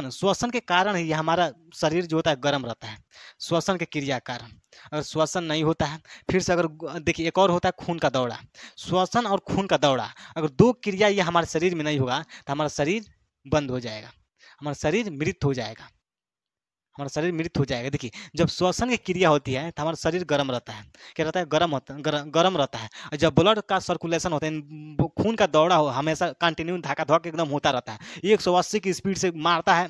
श्वसन के कारण ही हमारा शरीर जो होता है गर्म रहता है श्वसन के क्रिया कारण अगर श्वसन नहीं होता है फिर से अगर देखिए एक और होता है खून का दौड़ा श्वसन और खून का दौड़ा अगर दो क्रिया ये हमारे शरीर में नहीं होगा तो हमारा शरीर बंद हो जाएगा हमारा शरीर मृत हो जाएगा हमारा शरीर मृत हो जाएगा देखिए जब श्वसन की क्रिया होती है तो हमारा शरीर गर्म रहता है क्या रहता है गर्म होता है गर्म रहता है और जब ब्लड का सर्कुलेशन होता है खून का दौड़ा हो हमेशा कंटिन्यू धाका धोक एकदम होता रहता है एक सौ अस्सी की स्पीड से मारता है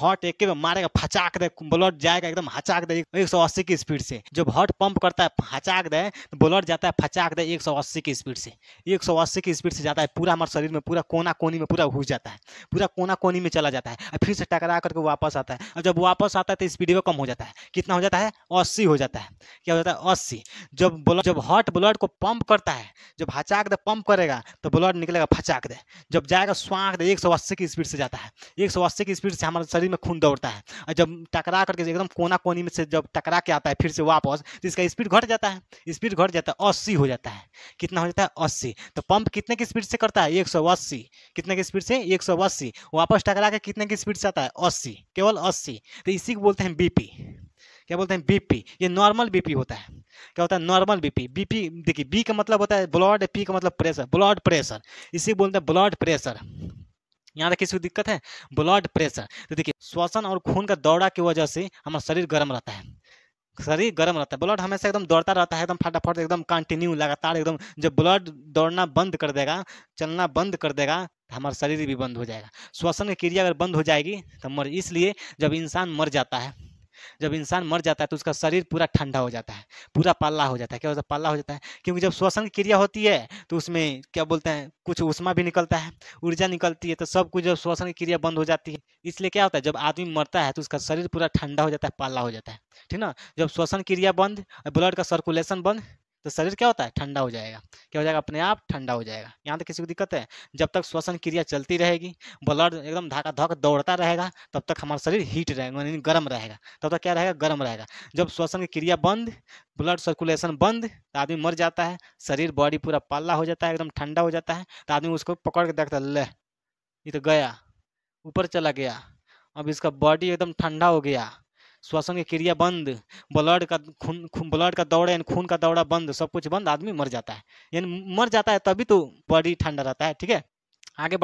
हॉट एक में मारेगा फचाक दे ब्लड जाएगा एकदम हचाक दे एक सौ अस्सी की स्पीड से जब हॉट पंप करता है हचाक दे तो ब्लड जाता है फचाक दे एक सौ अस्सी की स्पीड से एक सौ अस्सी की स्पीड से जाता है पूरा हमारे शरीर में पूरा कोना कोनी में पूरा घुस जाता है पूरा कोना कोनी में चला जाता है फिर से टकरा करके वापस आता है और जब वापस आता है तो स्पीड पी कम हो जाता है कितना हो जाता है अस्सी हो जाता है क्या हो जाता है अस्सी जब ब्लड जब हॉट ब्लड को पंप करता है जब हचाक दे पंप करेगा तो ब्लड निकलेगा फचाक दे जब जाएगा स्वाख दे एक सौ अस्सी की स्पीड से जाता है एक सौ अस्सी की स्पीड से हमारे शरीर में खून दौड़ता है और जब टकरा करके एकदम कोना कोनी में से जब टकरा के आता है फिर से वापस तो इसका स्पीड घट जाता है स्पीड घट जाता है अस्सी हो जाता है कितना हो जाता है अस्सी तो पंप कितने की स्पीड से करता है एक सौ अस्सी कितने की स्पीड से एक सौ अस्सी वापस टकरा के कितने की स्पीड से आता है अस्सी केवल अस्सी तो इसी इसी को बोलते हैं बीपी क्या बोलते हैं बीपी ये नॉर्मल बीपी होता है क्या होता है नॉर्मल बीपी बीपी देखिए बी का मतलब होता है ब्लड पी का मतलब प्रेशर ब्लड प्रेशर इसी बोलते हैं ब्लड प्रेशर यहाँ तक किसी को दिक्कत है ब्लड प्रेशर तो देखिए श्वसन और खून का दौड़ा की वजह से हमारा शरीर गर्म रहता है शरीर गर्म रहता है ब्लड हमेशा एकदम दौड़ता रहता है एकदम फटाफट एकदम कंटिन्यू लगातार एकदम जब ब्लड दौड़ना बंद कर देगा चलना बंद कर देगा तो हमारा शरीर भी बंद हो जाएगा श्वसन की क्रिया अगर बंद हो जाएगी तो मर इसलिए जब इंसान मर जाता है जब इंसान मर जाता है तो उसका शरीर पूरा ठंडा हो जाता है पूरा पल्ला हो जाता है क्या होता है पाला हो जाता है क्योंकि जब श्वसन क्रिया होती है तो उसमें क्या बोलते हैं कुछ उष्मा भी निकलता है ऊर्जा निकलती है तो सब कुछ जब श्वसन की क्रिया बंद हो जाती है इसलिए क्या होता है जब आदमी मरता है तो उसका शरीर पूरा ठंडा हो जाता है पाला हो जाता है ठीक ना जब श्वसन क्रिया बंद ब्लड का सर्कुलेशन बंद तो शरीर क्या होता है ठंडा हो जाएगा क्या हो जाएगा अपने आप ठंडा हो जाएगा यहाँ तक तो किसी को दिक्कत है जब तक श्वसन क्रिया चलती रहेगी ब्लड एकदम धाका धक दौड़ता रहेगा तब तक हमारा शरीर हीट रहेगा यानी गर्म रहेगा तब तक क्या रहेगा गर्म रहेगा जब श्वसन की क्रिया बंद ब्लड सर्कुलेशन बंद तो आदमी मर जाता है शरीर बॉडी पूरा पाला हो जाता है एकदम ठंडा हो जाता है तो आदमी उसको पकड़ के देखता ले ये तो गया ऊपर चला गया अब इसका बॉडी एकदम ठंडा हो गया श्वसन की क्रिया बंद ब्लड का खून ब्लड का दौड़ा यानी खून का दौड़ा बंद सब कुछ बंद आदमी मर जाता है यानी मर जाता है तभी तो बॉडी ठंडा रहता है ठीक है आगे